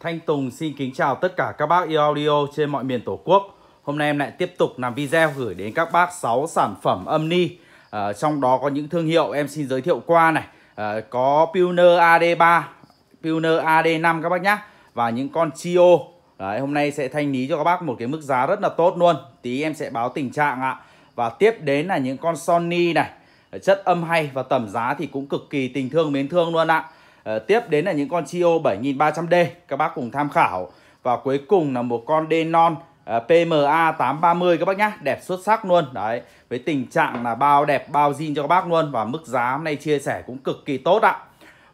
Thanh Tùng xin kính chào tất cả các bác yêu audio trên mọi miền Tổ quốc. Hôm nay em lại tiếp tục làm video gửi đến các bác 6 sản phẩm âm ni. À, trong đó có những thương hiệu em xin giới thiệu qua này. À, có Pioneer AD3, Pioneer AD5 các bác nhé. Và những con Chio. Đấy, hôm nay sẽ thanh lý cho các bác một cái mức giá rất là tốt luôn. Tí em sẽ báo tình trạng ạ. Và tiếp đến là những con Sony này. Ờ, chất âm hay và tầm giá thì cũng cực kỳ tình thương mến thương luôn ạ. Ờ, tiếp đến là những con Chio 7300D các bác cùng tham khảo. Và cuối cùng là một con Denon ờ, PMA 830 các bác nhá, đẹp xuất sắc luôn. Đấy, với tình trạng là bao đẹp bao zin cho các bác luôn và mức giá hôm nay chia sẻ cũng cực kỳ tốt ạ.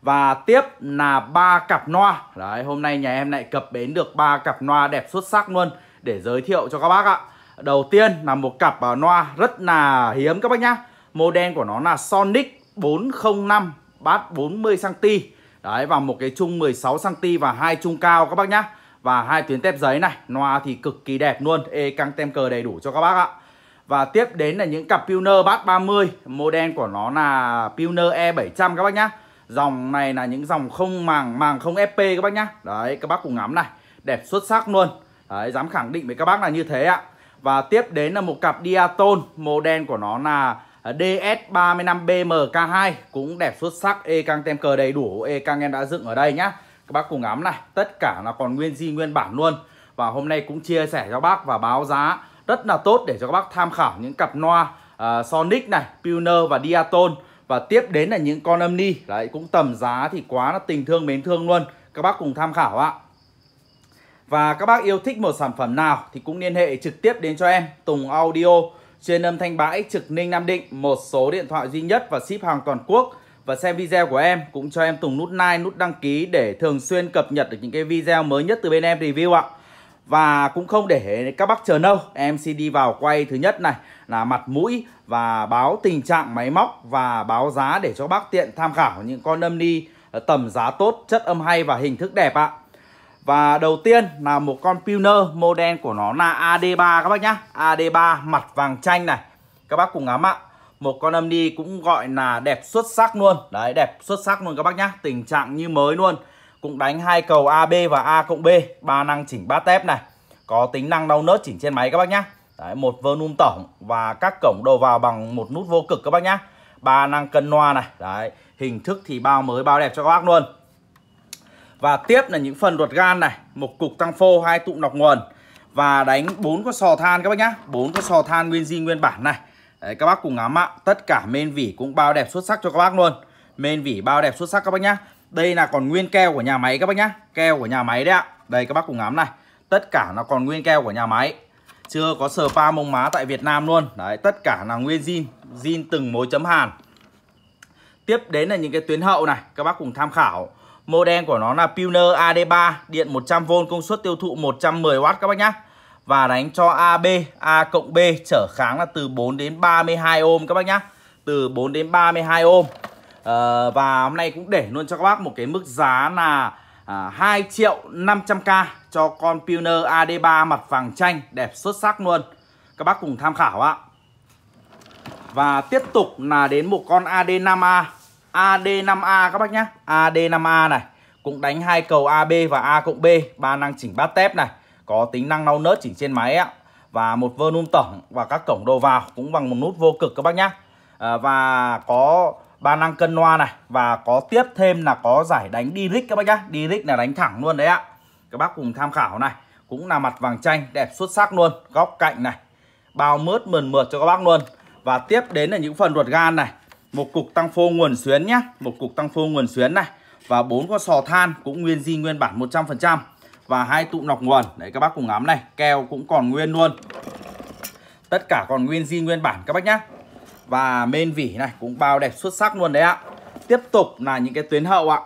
Và tiếp là ba cặp noa. Đấy, hôm nay nhà em lại cập bến được ba cặp noa đẹp xuất sắc luôn để giới thiệu cho các bác ạ. Đầu tiên là một cặp ờ, noa rất là hiếm các bác nhá. Model của nó là Sonic 405 bát 40 cm Đấy và một cái chung 16 cm và hai chung cao các bác nhá. Và hai tuyến tép giấy này, loa thì cực kỳ đẹp luôn, ê căng tem cờ đầy đủ cho các bác ạ. Và tiếp đến là những cặp Pioneer Bass 30, model của nó là Pioneer E700 các bác nhá. Dòng này là những dòng không màng, màng không FP các bác nhá. Đấy các bác cùng ngắm này, đẹp xuất sắc luôn. Đấy dám khẳng định với các bác là như thế ạ. Và tiếp đến là một cặp Diaton, model của nó là Ờ, DS35BMK2 cũng đẹp xuất sắc e căng tem cờ đầy đủ e căng em đã dựng ở đây nhá các bác cùng ngắm này tất cả là còn nguyên di nguyên bản luôn và hôm nay cũng chia sẻ cho bác và báo giá rất là tốt để cho các bác tham khảo những cặp noa uh, Sonic này Pioneer và Diaton và tiếp đến là những con âm ni đấy cũng tầm giá thì quá là tình thương mến thương luôn các bác cùng tham khảo ạ và các bác yêu thích một sản phẩm nào thì cũng liên hệ trực tiếp đến cho em Tùng Audio Truyền âm Thanh Bãi, Trực Ninh, Nam Định, một số điện thoại duy nhất và ship hàng toàn quốc. Và xem video của em cũng cho em tùng nút like, nút đăng ký để thường xuyên cập nhật được những cái video mới nhất từ bên em review ạ. Và cũng không để các bác chờ lâu, em xin đi vào quay thứ nhất này là mặt mũi và báo tình trạng máy móc và báo giá để cho bác tiện tham khảo những con âm ni ờ, tầm giá tốt, chất âm hay và hình thức đẹp ạ. Và đầu tiên là một con Pioneer model của nó là AD3 các bác nhá. AD3 mặt vàng chanh này. Các bác cùng ngắm ạ. Một con âm đi cũng gọi là đẹp xuất sắc luôn. Đấy đẹp xuất sắc luôn các bác nhá. Tình trạng như mới luôn. Cũng đánh hai cầu AB và A cộng B, ba năng chỉnh ba tép này. Có tính năng đau nớt chỉnh trên máy các bác nhá. Đấy, một volume tổng và các cổng đầu vào bằng một nút vô cực các bác nhá. Ba năng cân loa này. Đấy, hình thức thì bao mới bao đẹp cho các bác luôn. Và tiếp là những phần ruột gan này, một cục tăng phô, hai tụ nọc nguồn và đánh bốn con sò than các bác nhá. bốn con sò than nguyên di nguyên bản này. Đấy, các bác cùng ngắm ạ. Tất cả men vỉ cũng bao đẹp xuất sắc cho các bác luôn. Men vỉ bao đẹp xuất sắc các bác nhá. Đây là còn nguyên keo của nhà máy các bác nhá. Keo của nhà máy đấy ạ. Đây các bác cùng ngắm này. Tất cả nó còn nguyên keo của nhà máy. Chưa có sờ pa mông má tại Việt Nam luôn. Đấy, tất cả là nguyên zin, zin từng mối chấm hàn. Tiếp đến là những cái tuyến hậu này, các bác cùng tham khảo. Model của nó là Pioneer AD3 Điện 100V công suất tiêu thụ 110W các bác nhá Và đánh cho AB A cộng B trở kháng là từ 4 đến 32 ohm các bác nhá Từ 4 đến 32 ohm à, Và hôm nay cũng để luôn cho các bác một cái mức giá là à, 2 triệu 500k cho con Pioneer AD3 mặt vàng chanh Đẹp xuất sắc luôn Các bác cùng tham khảo ạ Và tiếp tục là đến một con AD5A AD5A các bác nhá. AD5A này cũng đánh hai cầu AB và A cộng B, ba năng chỉnh bát tép này, có tính năng nâu nớt chỉnh trên máy ạ và một vơ num tổng và các cổng đầu vào cũng bằng một nút vô cực các bác nhá. À, và có ba năng cân loa này và có tiếp thêm là có giải đánh direct các bác nhá. Direct là đánh thẳng luôn đấy ạ. Các bác cùng tham khảo này, cũng là mặt vàng chanh đẹp xuất sắc luôn, góc cạnh này. Bao mướt mượt mượt cho các bác luôn. Và tiếp đến là những phần ruột gan này một cục tăng phô nguồn xuyến nhé, một cục tăng phô nguồn xuyến này và bốn con sò than cũng nguyên di nguyên bản 100% và hai tụ nọc nguồn đấy các bác cùng ngắm này keo cũng còn nguyên luôn tất cả còn nguyên di nguyên bản các bác nhé và men vỉ này cũng bao đẹp xuất sắc luôn đấy ạ tiếp tục là những cái tuyến hậu ạ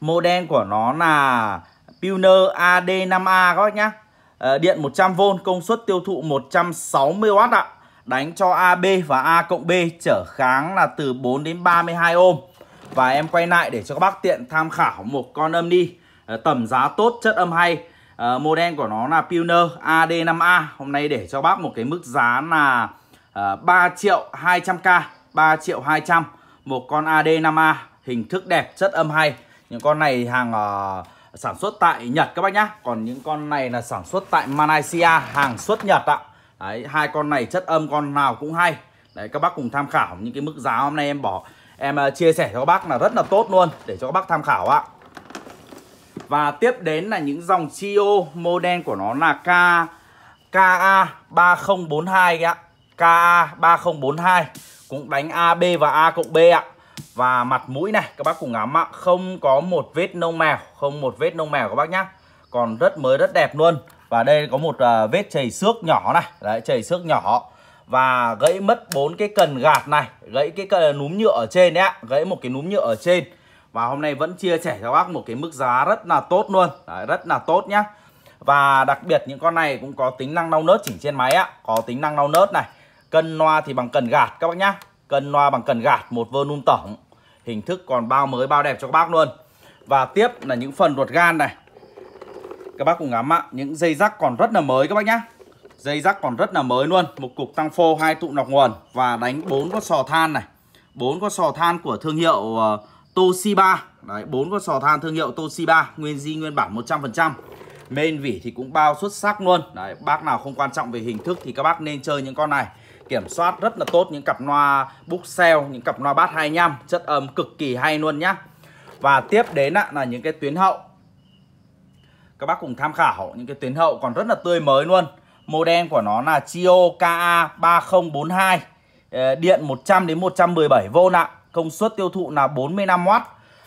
model của nó là Pioneer AD5A các bác nhé, ờ, điện 100V công suất tiêu thụ 160W ạ đánh cho AB và A cộng B trở kháng là từ 4 đến 32 ohm Và em quay lại để cho các bác tiện tham khảo một con âm đi. Ờ, tầm giá tốt, chất âm hay. À, ờ, model của nó là Pioneer AD5A. Hôm nay để cho bác một cái mức giá là à, ờ, 3 triệu 200k, 3 triệu 200. Một con AD5A hình thức đẹp, chất âm hay. Những con này hàng uh, sản xuất tại Nhật các bác nhá. Còn những con này là sản xuất tại Malaysia, hàng xuất Nhật ạ. Đấy, hai con này chất âm con nào cũng hay Đấy các bác cùng tham khảo những cái mức giá hôm nay em bỏ Em à, chia sẻ cho các bác là rất là tốt luôn Để cho các bác tham khảo ạ Và tiếp đến là những dòng Chio e Model của nó là K KA3042 ạ KA3042 Cũng đánh AB và A cộng B ạ Và mặt mũi này các bác cùng ngắm ạ Không có một vết nông mèo Không một vết nông mèo các bác nhá Còn rất mới rất đẹp luôn và đây có một à, vết chảy xước nhỏ này đấy chảy xước nhỏ và gãy mất bốn cái cần gạt này gãy cái núm nhựa ở trên đấy gãy một cái núm nhựa ở trên và hôm nay vẫn chia sẻ cho bác một cái mức giá rất là tốt luôn đấy, rất là tốt nhá và đặc biệt những con này cũng có tính năng lau nớt chỉnh trên máy ạ có tính năng lau nớt này cân loa thì bằng cần gạt các bác nhá cân loa bằng cần gạt một nung tổng hình thức còn bao mới bao đẹp cho các bác luôn và tiếp là những phần ruột gan này các bác cùng ngắm ạ, những dây rắc còn rất là mới các bác nhá. Dây rắc còn rất là mới luôn, một cục tăng phô, hai tụ nọc nguồn và đánh bốn con sò than này. bốn con sò than của thương hiệu uh, Toshiba. Đấy, 4 con sò than thương hiệu Toshiba, nguyên di nguyên bản 100%. Mên vỉ thì cũng bao xuất sắc luôn. Đấy, bác nào không quan trọng về hình thức thì các bác nên chơi những con này. Kiểm soát rất là tốt những cặp noa book buxel, những cặp loa bass 25, chất âm cực kỳ hay luôn nhá. Và tiếp đến là những cái tuyến hậu các bác cùng tham khảo những cái tuyến hậu còn rất là tươi mới luôn model của nó là Chio KA3042 ờ, điện 100 đến 117V ạ công suất tiêu thụ là 45W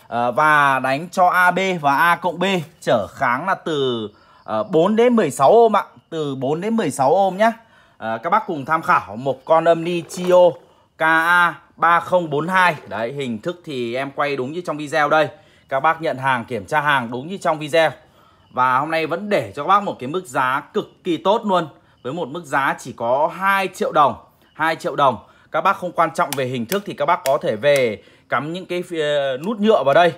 ờ, và đánh cho AB và A cộng B trở kháng là từ 4 ờ, đến 16 ohm ạ từ 4 đến 16 ohm nhé các bác cùng tham khảo một con âm ni Chio KA3042 đấy hình thức thì em quay đúng như trong video đây các bác nhận hàng kiểm tra hàng đúng như trong video và hôm nay vẫn để cho các bác một cái mức giá cực kỳ tốt luôn Với một mức giá chỉ có 2 triệu đồng 2 triệu đồng Các bác không quan trọng về hình thức thì các bác có thể về cắm những cái nút nhựa vào đây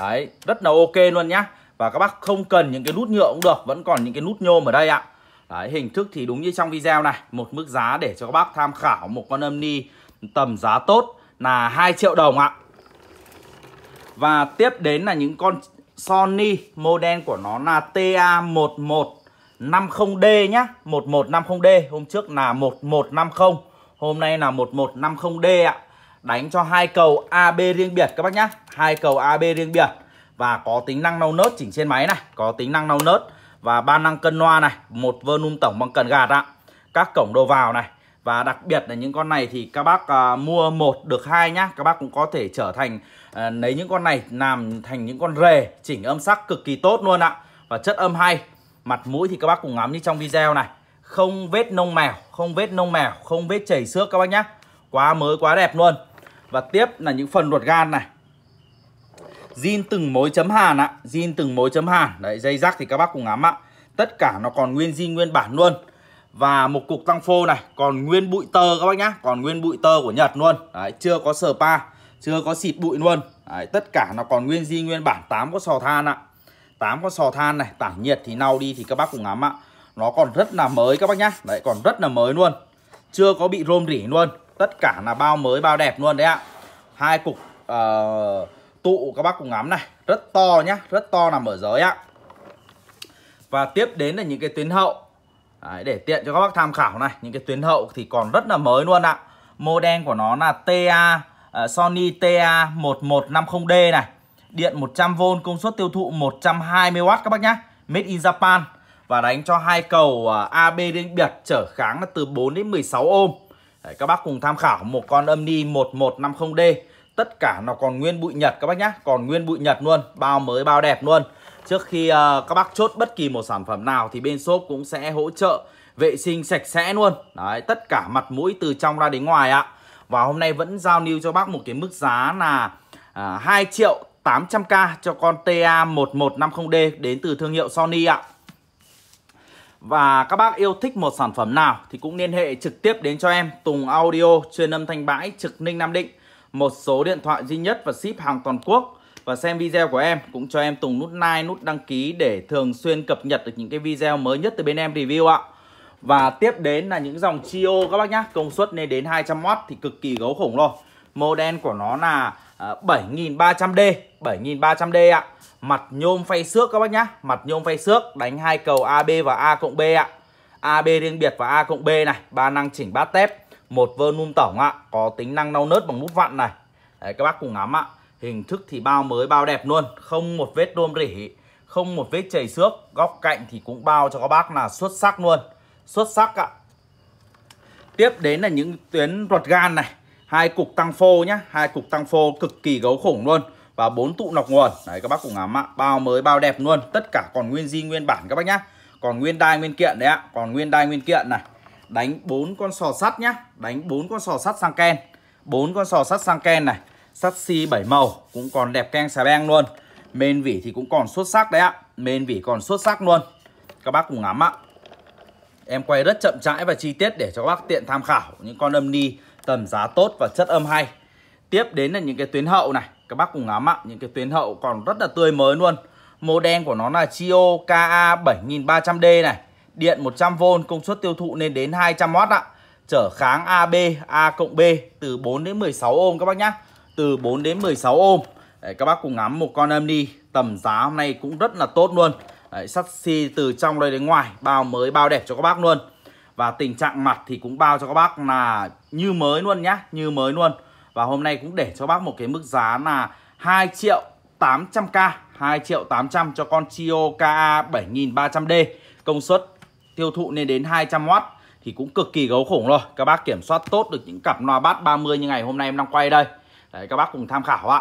Đấy, rất là ok luôn nhá Và các bác không cần những cái nút nhựa cũng được Vẫn còn những cái nút nhôm ở đây ạ Đấy, hình thức thì đúng như trong video này Một mức giá để cho các bác tham khảo một con âm ni tầm giá tốt là 2 triệu đồng ạ Và tiếp đến là những con Sony model của nó là TA1150D nhá 1150D hôm trước là 1150 hôm nay là 1150D ạ đánh cho hai cầu AB riêng biệt các bác nhá hai cầu AB riêng biệt và có tính năng nâu nớt chỉnh trên máy này có tính năng nâu nớt và ba năng cân loa này một volume tổng bằng cần gạt ạ các cổng đầu vào này và đặc biệt là những con này thì các bác à, mua một được hai nhá các bác cũng có thể trở thành à, lấy những con này làm thành những con rề chỉnh âm sắc cực kỳ tốt luôn ạ và chất âm hay mặt mũi thì các bác cùng ngắm như trong video này không vết nông mèo không vết nông mèo không vết chảy xước các bác nhá quá mới quá đẹp luôn và tiếp là những phần ruột gan này zin từng mối chấm hàn ạ zin từng mối chấm hàn đấy dây rắc thì các bác cùng ngắm ạ tất cả nó còn nguyên zin nguyên bản luôn và một cục tăng phô này còn nguyên bụi tơ các bác nhá còn nguyên bụi tơ của Nhật luôn đấy, chưa có sờ pa chưa có xịt bụi luôn đấy, tất cả nó còn nguyên di nguyên bản 8 con sò than ạ 8 con sò than này tản nhiệt thì nau đi thì các bác cùng ngắm ạ nó còn rất là mới các bác nhá đấy còn rất là mới luôn chưa có bị rôm rỉ luôn tất cả là bao mới bao đẹp luôn đấy ạ hai cục uh, tụ các bác cùng ngắm này rất to nhá rất to nằm ở giới ạ và tiếp đến là những cái tuyến hậu Đấy, để tiện cho các bác tham khảo này những cái tuyến hậu thì còn rất là mới luôn ạ model của nó là TA uh, Sony TA 1150D này điện 100V công suất tiêu thụ 120W các bác nhá made in Japan và đánh cho hai cầu uh, à, AB riêng biệt trở kháng là từ 4 đến 16 ohm, Đấy, các bác cùng tham khảo một con âm Omni 1150D tất cả nó còn nguyên bụi nhật các bác nhá còn nguyên bụi nhật luôn bao mới bao đẹp luôn Trước khi uh, các bác chốt bất kỳ một sản phẩm nào thì bên shop cũng sẽ hỗ trợ vệ sinh sạch sẽ luôn. Đấy, tất cả mặt mũi từ trong ra đến ngoài ạ. Và hôm nay vẫn giao lưu cho bác một cái mức giá là à, 2 triệu 800k cho con TA1150D đến từ thương hiệu Sony ạ. Và các bác yêu thích một sản phẩm nào thì cũng liên hệ trực tiếp đến cho em Tùng Audio chuyên âm thanh bãi trực Ninh Nam Định. Một số điện thoại duy nhất và ship hàng toàn quốc và xem video của em cũng cho em tùng nút like nút đăng ký để thường xuyên cập nhật được những cái video mới nhất từ bên em review ạ và tiếp đến là những dòng Chio các bác nhá công suất lên đến 200W thì cực kỳ gấu khủng rồi model của nó là 7300D à, 7300D ạ mặt nhôm phay xước các bác nhá mặt nhôm phay xước đánh hai cầu AB và A cộng B ạ AB riêng biệt và A cộng B này ba năng chỉnh bát tép một volume tổng ạ có tính năng nâu nớt bằng nút vặn này Đấy, các bác cùng ngắm ạ Hình thức thì bao mới bao đẹp luôn Không một vết đôm rỉ Không một vết chảy xước Góc cạnh thì cũng bao cho các bác là xuất sắc luôn Xuất sắc ạ Tiếp đến là những tuyến ruột gan này hai cục tăng phô nhá hai cục tăng phô cực kỳ gấu khủng luôn và bốn tụ nọc nguồn đấy các bác cùng ngắm ạ bao mới bao đẹp luôn tất cả còn nguyên di nguyên bản các bác nhá còn nguyên đai nguyên kiện đấy ạ còn nguyên đai nguyên kiện này đánh bốn con sò sắt nhá đánh bốn con sò sắt sang ken bốn con sò sắt sang ken này sắt xi 7 màu cũng còn đẹp keng xà beng luôn Mên vỉ thì cũng còn xuất sắc đấy ạ Mên vỉ còn xuất sắc luôn Các bác cùng ngắm ạ Em quay rất chậm rãi và chi tiết để cho các bác tiện tham khảo Những con âm ni tầm giá tốt và chất âm hay Tiếp đến là những cái tuyến hậu này Các bác cùng ngắm ạ Những cái tuyến hậu còn rất là tươi mới luôn Mô đen của nó là Chio KA7300D này Điện 100V công suất tiêu thụ lên đến 200W ạ Trở kháng AB A cộng B từ 4 đến 16 ôm các bác nhá từ 4 đến 16 ôm Đấy, các bác cùng ngắm một con âm đi tầm giá hôm nay cũng rất là tốt luôn Đấy, sắt xi si từ trong đây đến ngoài bao mới bao đẹp cho các bác luôn và tình trạng mặt thì cũng bao cho các bác là như mới luôn nhá như mới luôn và hôm nay cũng để cho bác một cái mức giá là 2 triệu 800k 2 triệu 800 cho con Chio KA 7300D công suất tiêu thụ lên đến 200W thì cũng cực kỳ gấu khủng rồi các bác kiểm soát tốt được những cặp loa bát 30 như ngày hôm nay em đang quay đây Đấy các bác cùng tham khảo ạ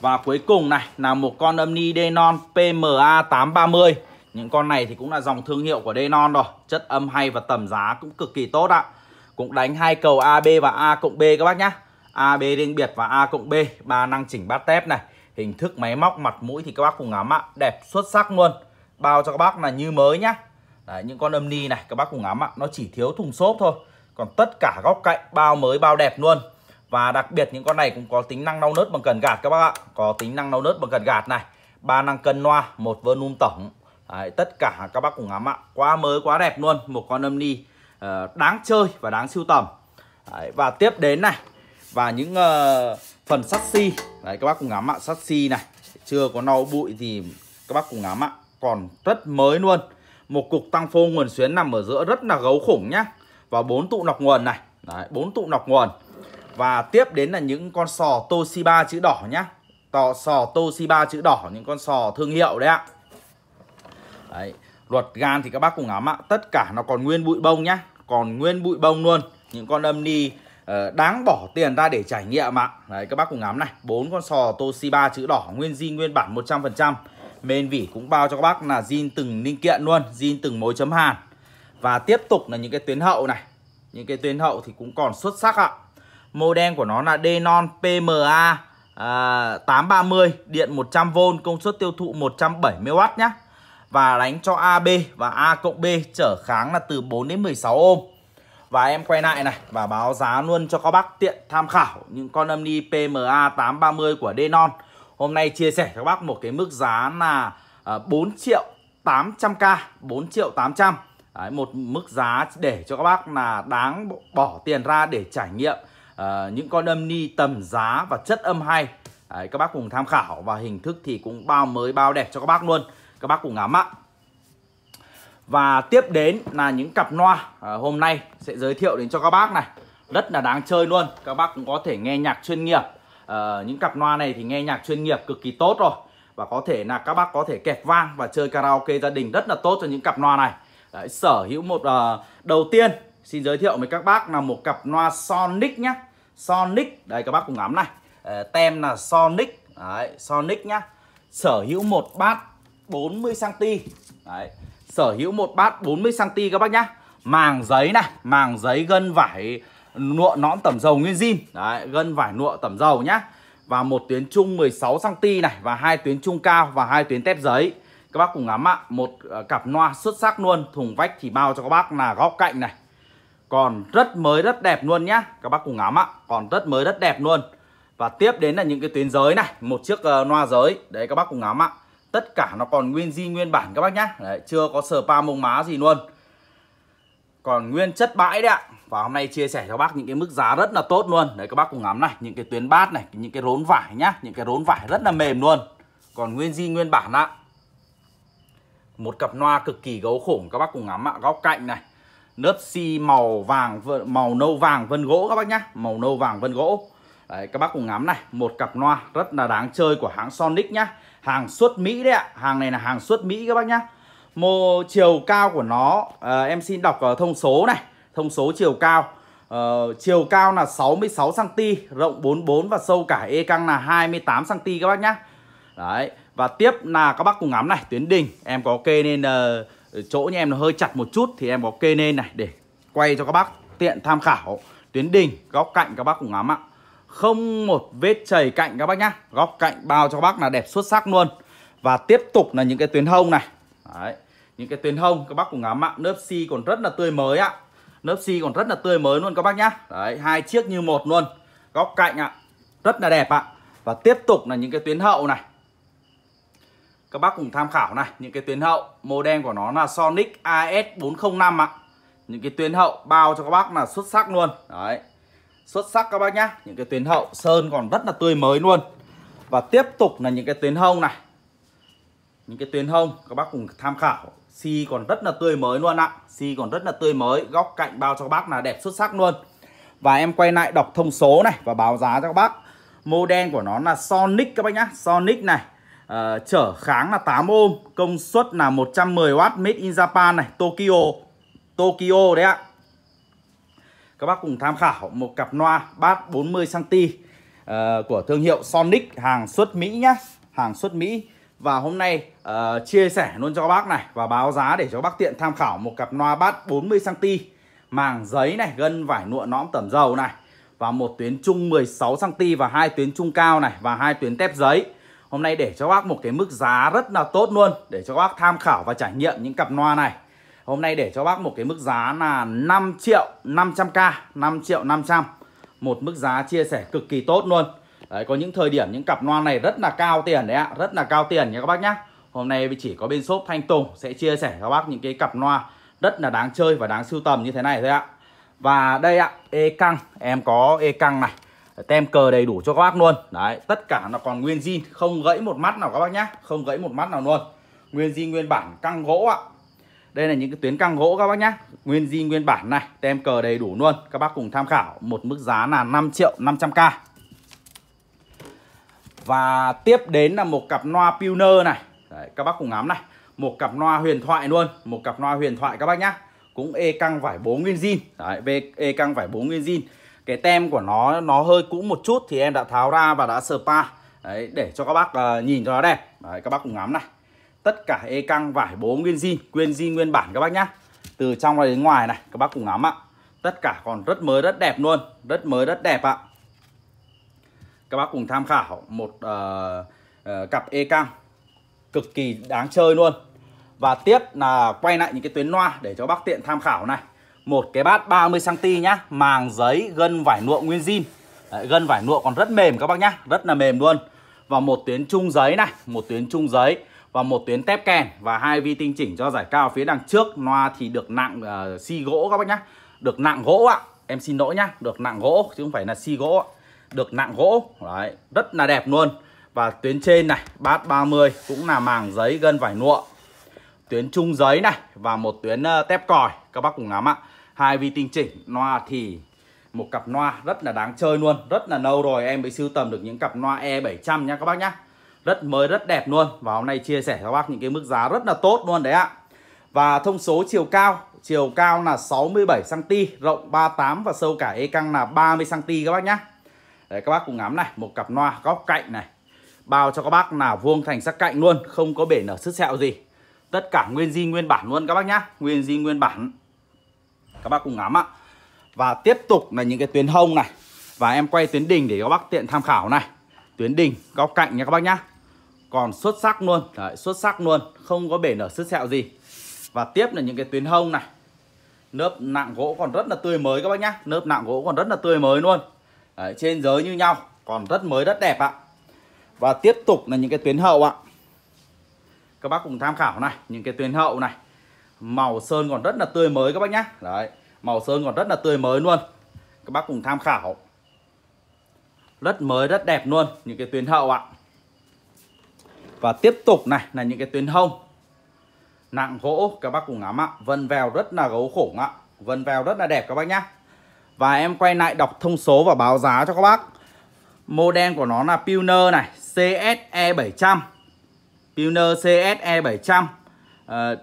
Và cuối cùng này là một con âm ni Denon PMA 830 Những con này thì cũng là dòng thương hiệu của Denon rồi Chất âm hay và tầm giá cũng cực kỳ tốt ạ Cũng đánh hai cầu AB và A cộng B các bác nhá AB riêng biệt và A cộng B ba năng chỉnh bát tép này Hình thức máy móc mặt mũi thì các bác cùng ngắm ạ Đẹp xuất sắc luôn Bao cho các bác là như mới nhá Đấy, những con âm ni này các bác cùng ngắm ạ Nó chỉ thiếu thùng xốp thôi Còn tất cả góc cạnh bao mới bao đẹp luôn và đặc biệt những con này cũng có tính năng nâu nớt bằng cần gạt các bác ạ Có tính năng nâu nớt bằng cần gạt này ba năng cân loa, một volume tổng Đấy, Tất cả các bác cùng ngắm ạ Quá mới quá đẹp luôn Một con âm ni uh, đáng chơi và đáng sưu tầm Đấy, Và tiếp đến này Và những uh, phần sắt xi si. Đấy các bác cùng ngắm ạ Sắt xi si này Chưa có nâu bụi thì các bác cùng ngắm ạ Còn rất mới luôn Một cục tăng phô nguồn xuyến nằm ở giữa rất là gấu khủng nhá Và bốn tụ nọc nguồn này Đấy, 4 tụ nọc nguồn và tiếp đến là những con sò Toshiba chữ đỏ nhá Tò sò Toshiba chữ đỏ những con sò thương hiệu đấy ạ Đấy Luật gan thì các bác cùng ngắm ạ Tất cả nó còn nguyên bụi bông nhá Còn nguyên bụi bông luôn Những con âm ni uh, đáng bỏ tiền ra để trải nghiệm ạ Đấy các bác cùng ngắm này bốn con sò Toshiba chữ đỏ Nguyên di nguyên bản 100% Mên vỉ cũng bao cho các bác là zin từng linh kiện luôn Zin từng mối chấm hàn Và tiếp tục là những cái tuyến hậu này Những cái tuyến hậu thì cũng còn xuất sắc ạ Model của nó là Denon PMA à, 830 điện 100V công suất tiêu thụ 170W nhé và đánh cho AB và A cộng B trở kháng là từ 4 đến 16 ohm và em quay lại này và báo giá luôn cho các bác tiện tham khảo những con âm ni PMA 830 của Denon hôm nay chia sẻ cho các bác một cái mức giá là 4 à, triệu 800k 4 triệu 800 Đấy, một mức giá để cho các bác là đáng bỏ tiền ra để trải nghiệm à, những con âm ni tầm giá và chất âm hay Đấy, các bác cùng tham khảo và hình thức thì cũng bao mới bao đẹp cho các bác luôn các bác cùng ngắm ạ và tiếp đến là những cặp noa à, hôm nay sẽ giới thiệu đến cho các bác này rất là đáng chơi luôn các bác cũng có thể nghe nhạc chuyên nghiệp à, những cặp noa này thì nghe nhạc chuyên nghiệp cực kỳ tốt rồi và có thể là các bác có thể kẹp vang và chơi karaoke gia đình rất là tốt cho những cặp noa này Đấy, sở hữu một uh, đầu tiên xin giới thiệu với các bác là một cặp loa Sonic nhé. Sonic đây các bác cùng ngắm này ờ, tem là Sonic đấy, Sonic nhá sở hữu một bát 40 cm đấy sở hữu một bát 40 cm các bác nhá màng giấy này màng giấy gân vải lụa nõn tẩm dầu nguyên zin đấy gân vải lụa tẩm dầu nhá và một tuyến chung 16 cm này và hai tuyến trung cao và hai tuyến tép giấy các bác cùng ngắm ạ một ờ, cặp noa xuất sắc luôn thùng vách thì bao cho các bác là góc cạnh này còn rất mới rất đẹp luôn nhá Các bác cùng ngắm ạ Còn rất mới rất đẹp luôn Và tiếp đến là những cái tuyến giới này Một chiếc uh, loa giới Đấy các bác cùng ngắm ạ Tất cả nó còn nguyên di nguyên bản các bác nhá Đấy, Chưa có sờ pa mông má gì luôn Còn nguyên chất bãi đấy ạ Và hôm nay chia sẻ cho bác những cái mức giá rất là tốt luôn Đấy các bác cùng ngắm này Những cái tuyến bát này Những cái rốn vải nhá Những cái rốn vải rất là mềm luôn Còn nguyên di nguyên bản ạ Một cặp noa cực kỳ gấu khủng các bác cùng ngắm ạ Góc cạnh này Nớp xi màu vàng màu nâu vàng vân gỗ các bác nhá Màu nâu vàng vân gỗ Đấy, các bác cùng ngắm này Một cặp loa rất là đáng chơi của hãng Sonic nhá Hàng xuất Mỹ đấy ạ Hàng này là hàng xuất Mỹ các bác nhá Mô chiều cao của nó à, Em xin đọc uh, thông số này Thông số chiều cao Uh, chiều cao là 66cm, rộng 44 và sâu cả e căng là 28cm các bác nhá. Đấy, và tiếp là các bác cùng ngắm này, tuyến đình em có kê nên uh, chỗ nhà em nó hơi chặt một chút thì em có kê lên này để quay cho các bác tiện tham khảo tuyến đỉnh góc cạnh các bác cũng ngắm ạ không một vết chảy cạnh các bác nhá góc cạnh bao cho các bác là đẹp xuất sắc luôn và tiếp tục là những cái tuyến hông này Đấy. những cái tuyến hông các bác cũng ngắm ạ lớp xi còn rất là tươi mới ạ lớp xi còn rất là tươi mới luôn các bác nhá Đấy, hai chiếc như một luôn góc cạnh ạ rất là đẹp ạ và tiếp tục là những cái tuyến hậu này các bác cùng tham khảo này những cái tuyến hậu model của nó là Sonic AS405 ạ những cái tuyến hậu bao cho các bác là xuất sắc luôn đấy xuất sắc các bác nhá những cái tuyến hậu sơn còn rất là tươi mới luôn và tiếp tục là những cái tuyến hông này những cái tuyến hông các bác cùng tham khảo xi si còn rất là tươi mới luôn ạ xi si còn rất là tươi mới góc cạnh bao cho các bác là đẹp xuất sắc luôn và em quay lại đọc thông số này và báo giá cho các bác model của nó là Sonic các bác nhá Sonic này Ờ, chở kháng là 8 ohm công suất là 110W made in Japan này Tokyo Tokyo đấy ạ các bác cùng tham khảo một cặp loa bát 40cm uh, ờ, của thương hiệu Sonic hàng xuất Mỹ nhá hàng xuất Mỹ và hôm nay uh, chia sẻ luôn cho các bác này và báo giá để cho bác tiện tham khảo một cặp loa bát 40cm màng giấy này gân vải lụa nõm tẩm dầu này và một tuyến trung 16cm và hai tuyến trung cao này và hai tuyến tép giấy Hôm nay để cho các bác một cái mức giá rất là tốt luôn Để cho các bác tham khảo và trải nghiệm những cặp loa này Hôm nay để cho bác một cái mức giá là 5 triệu 500k 5 triệu 500 Một mức giá chia sẻ cực kỳ tốt luôn Đấy, có những thời điểm những cặp loa này rất là cao tiền đấy ạ Rất là cao tiền nha các bác nhá Hôm nay chỉ có bên shop Thanh Tùng sẽ chia sẻ các bác những cái cặp loa rất là đáng chơi và đáng sưu tầm như thế này thôi ạ Và đây ạ, e căng, em có e căng này tem cờ đầy đủ cho các bác luôn đấy tất cả nó còn nguyên zin không gãy một mắt nào các bác nhá không gãy một mắt nào luôn nguyên zin nguyên bản căng gỗ ạ đây là những cái tuyến căng gỗ các bác nhá nguyên zin nguyên bản này tem cờ đầy đủ luôn các bác cùng tham khảo một mức giá là 5 triệu 500k và tiếp đến là một cặp loa piuner này Đấy, Các bác cùng ngắm này Một cặp loa huyền thoại luôn Một cặp loa huyền thoại các bác nhá Cũng e căng vải bố nguyên zin Đấy, e căng vải bố nguyên zin cái tem của nó nó hơi cũ một chút thì em đã tháo ra và đã spa đấy để cho các bác uh, nhìn cho nó đẹp đấy, các bác cùng ngắm này tất cả e căng vải bố nguyên zin nguyên zin nguyên bản các bác nhá từ trong ra đến ngoài này các bác cùng ngắm ạ tất cả còn rất mới rất đẹp luôn rất mới rất đẹp ạ các bác cùng tham khảo một uh, uh, cặp e căng cực kỳ đáng chơi luôn và tiếp là quay lại những cái tuyến loa để cho bác tiện tham khảo này một cái bát 30 cm nhá, màng giấy gân vải nhuộm nguyên zin. gân vải nhuộm còn rất mềm các bác nhá, rất là mềm luôn. Và một tuyến trung giấy này, một tuyến trung giấy và một tuyến tép kèn và hai vi tinh chỉnh cho giải cao phía đằng trước. Loa thì được nặng uh, xi gỗ các bác nhá. Được nặng gỗ ạ. Em xin lỗi nhá, được nặng gỗ chứ không phải là xi gỗ ạ. Được nặng gỗ. Đấy, rất là đẹp luôn. Và tuyến trên này, bát 30 cũng là màng giấy gân vải nhuộm. Tuyến trung giấy này và một tuyến uh, tép còi các bác cùng ngắm ạ hai vi tinh chỉnh loa thì một cặp loa rất là đáng chơi luôn rất là lâu rồi em mới sưu tầm được những cặp loa e 700 nha các bác nhá rất mới rất đẹp luôn và hôm nay chia sẻ cho các bác những cái mức giá rất là tốt luôn đấy ạ và thông số chiều cao chiều cao là 67 cm rộng 38 và sâu cả e căng là 30 cm các bác nhá đấy các bác cùng ngắm này một cặp loa góc cạnh này bao cho các bác là vuông thành sắc cạnh luôn không có bể nở sứt sẹo gì tất cả nguyên di nguyên bản luôn các bác nhá nguyên di nguyên bản các bác cùng ngắm ạ và tiếp tục là những cái tuyến hông này và em quay tuyến đỉnh để các bác tiện tham khảo này tuyến đỉnh góc cạnh nha các bác nhá còn xuất sắc luôn Đấy, xuất sắc luôn không có bể nở sứt sẹo gì và tiếp là những cái tuyến hông này nớp nặng gỗ còn rất là tươi mới các bác nhá nớp nặng gỗ còn rất là tươi mới luôn Đấy, trên giới như nhau còn rất mới rất đẹp ạ và tiếp tục là những cái tuyến hậu ạ các bác cùng tham khảo này những cái tuyến hậu này Màu sơn còn rất là tươi mới các bác nhá Đấy Màu sơn còn rất là tươi mới luôn Các bác cùng tham khảo Rất mới rất đẹp luôn Những cái tuyến hậu ạ Và tiếp tục này là những cái tuyến hông Nặng gỗ các bác cùng ngắm ạ Vân vèo rất là gấu khủng ạ Vân vèo rất là đẹp các bác nhá Và em quay lại đọc thông số và báo giá cho các bác Model của nó là Pioneer này CSE 700 Pioneer CSE 700 à,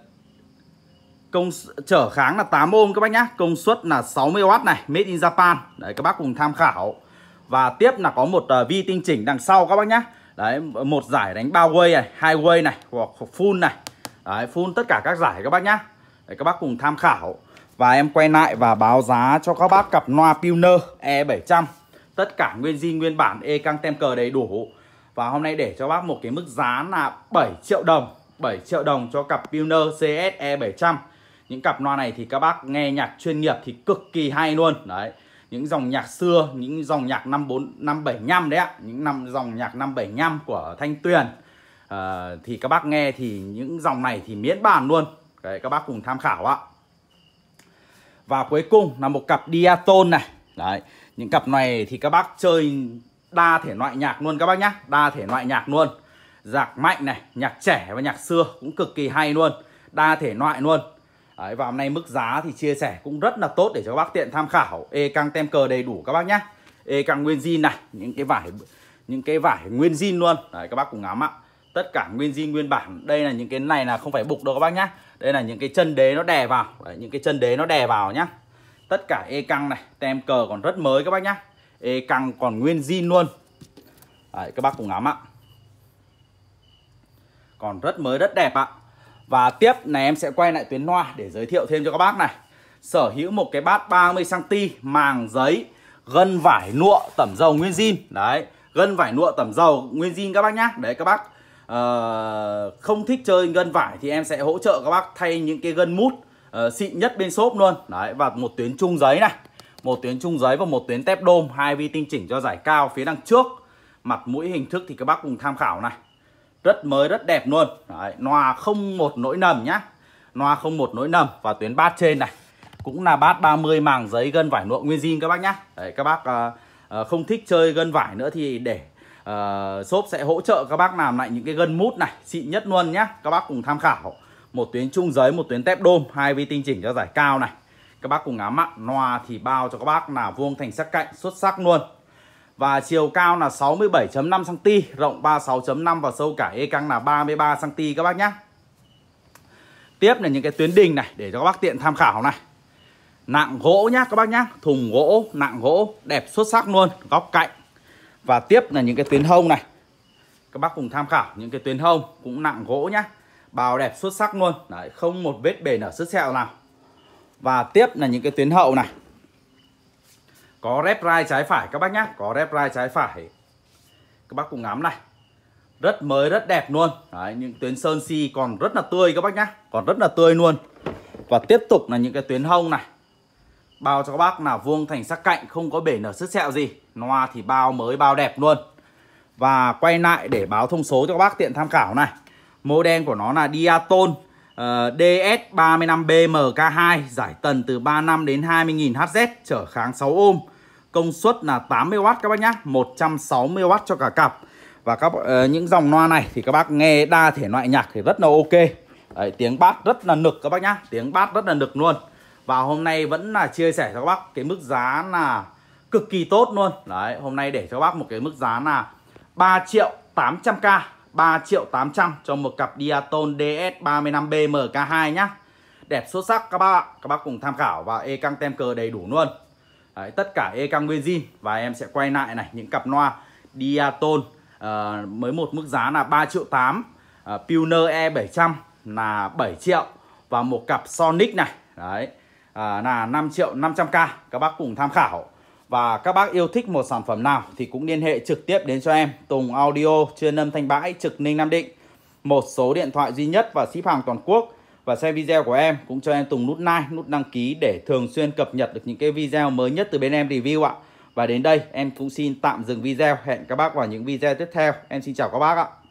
Công trở kháng là 8 ôm các bác nhá Công suất là 60W này Made in Japan Đấy các bác cùng tham khảo Và tiếp là có một uh, vi tinh chỉnh đằng sau các bác nhá Đấy một giải đánh 3 way này hai way này Hoặc full này Đấy full tất cả các giải các bác nhá Đấy các bác cùng tham khảo Và em quay lại và báo giá cho các bác cặp loa Pioneer E700 Tất cả nguyên zin nguyên bản E căng tem cờ đầy đủ Và hôm nay để cho bác một cái mức giá là 7 triệu đồng 7 triệu đồng cho cặp Pioneer CSE 700 những cặp loa này thì các bác nghe nhạc chuyên nghiệp thì cực kỳ hay luôn đấy những dòng nhạc xưa những dòng nhạc năm bốn năm bảy năm đấy ạ những năm dòng nhạc năm bảy năm của thanh tuyền à, thì các bác nghe thì những dòng này thì miễn bàn luôn đấy các bác cùng tham khảo ạ và cuối cùng là một cặp diaton này đấy những cặp này thì các bác chơi đa thể loại nhạc luôn các bác nhá đa thể loại nhạc luôn giạc mạnh này nhạc trẻ và nhạc xưa cũng cực kỳ hay luôn đa thể loại luôn Đấy, và hôm nay mức giá thì chia sẻ cũng rất là tốt để cho các bác tiện tham khảo e căng tem cờ đầy đủ các bác nhé e căng nguyên zin này những cái vải những cái vải nguyên zin luôn Đấy, các bác cùng ngắm ạ tất cả nguyên zin nguyên bản đây là những cái này là không phải bục đâu các bác nhá đây là những cái chân đế nó đè vào Đấy, những cái chân đế nó đè vào nhá tất cả e căng này tem cờ còn rất mới các bác nhá e căng còn nguyên zin luôn Đấy, các bác cùng ngắm ạ còn rất mới rất đẹp ạ và tiếp này em sẽ quay lại tuyến loa để giới thiệu thêm cho các bác này Sở hữu một cái bát 30cm màng giấy gân vải nụa tẩm dầu nguyên zin Đấy, gân vải nụa tẩm dầu nguyên zin các bác nhá Đấy các bác uh, không thích chơi gân vải thì em sẽ hỗ trợ các bác thay những cái gân mút uh, xịn nhất bên shop luôn Đấy, và một tuyến trung giấy này một tuyến trung giấy và một tuyến tép đôm hai vi tinh chỉnh cho giải cao phía đằng trước mặt mũi hình thức thì các bác cùng tham khảo này rất mới rất đẹp luôn Đấy, nòa không một nỗi nầm nhá nòa không một nỗi nầm và tuyến bát trên này cũng là bát 30 màng giấy gân vải nhuộm nguyên zin các bác nhá Đấy, các bác à, không thích chơi gân vải nữa thì để à, shop sẽ hỗ trợ các bác làm lại những cái gân mút này xịn nhất luôn nhá các bác cùng tham khảo một tuyến trung giấy một tuyến tép đôm hai vi tinh chỉnh cho giải cao này các bác cùng ngắm mặn noa thì bao cho các bác là vuông thành sắc cạnh xuất sắc luôn và chiều cao là 67.5 cm, rộng 36.5 và sâu cả e căng là 33 cm các bác nhá. Tiếp là những cái tuyến đình này để cho các bác tiện tham khảo này. Nặng gỗ nhá các bác nhá, thùng gỗ, nặng gỗ, đẹp xuất sắc luôn, góc cạnh. Và tiếp là những cái tuyến hông này. Các bác cùng tham khảo những cái tuyến hông cũng nặng gỗ nhá. Bào đẹp xuất sắc luôn, Đấy, không một vết bể nở sứt sẹo nào. Và tiếp là những cái tuyến hậu này có rep right trái phải các bác nhá có rep right trái phải các bác cùng ngắm này rất mới rất đẹp luôn Đấy, những tuyến sơn si còn rất là tươi các bác nhá còn rất là tươi luôn và tiếp tục là những cái tuyến hông này bao cho các bác là vuông thành sắc cạnh không có bể nở sứt sẹo gì noa thì bao mới bao đẹp luôn và quay lại để báo thông số cho các bác tiện tham khảo này mô đen của nó là diaton uh, ờ, ds 35 bmk 2 giải tần từ 35 đến 20.000 hz trở kháng 6 ohm Công suất là 80W các bác nhá 160W cho cả cặp Và các uh, những dòng loa này thì các bác nghe đa thể loại nhạc thì rất là ok Đấy, Tiếng bass rất là nực các bác nhá Tiếng bass rất là nực luôn Và hôm nay vẫn là chia sẻ cho các bác cái mức giá là cực kỳ tốt luôn Đấy hôm nay để cho các bác một cái mức giá là 3 triệu 800k 3 triệu 800 cho một cặp Diaton DS35B MK2 nhá Đẹp xuất sắc các bác ạ Các bác cùng tham khảo và e căng tem cờ đầy đủ luôn Đấy, tất cả Ekam Gejin và em sẽ quay lại này những cặp noa Diaton à, ờ, mới một mức giá là 3 triệu 8 à, ờ, Pioneer E700 là 7 triệu và một cặp Sonic này đấy à, là 5 triệu 500k các bác cùng tham khảo và các bác yêu thích một sản phẩm nào thì cũng liên hệ trực tiếp đến cho em Tùng Audio chuyên âm Thanh Bãi trực Ninh Nam Định một số điện thoại duy nhất và ship hàng toàn quốc và xem video của em cũng cho em tùng nút like, nút đăng ký để thường xuyên cập nhật được những cái video mới nhất từ bên em review ạ. Và đến đây em cũng xin tạm dừng video, hẹn các bác vào những video tiếp theo. Em xin chào các bác ạ.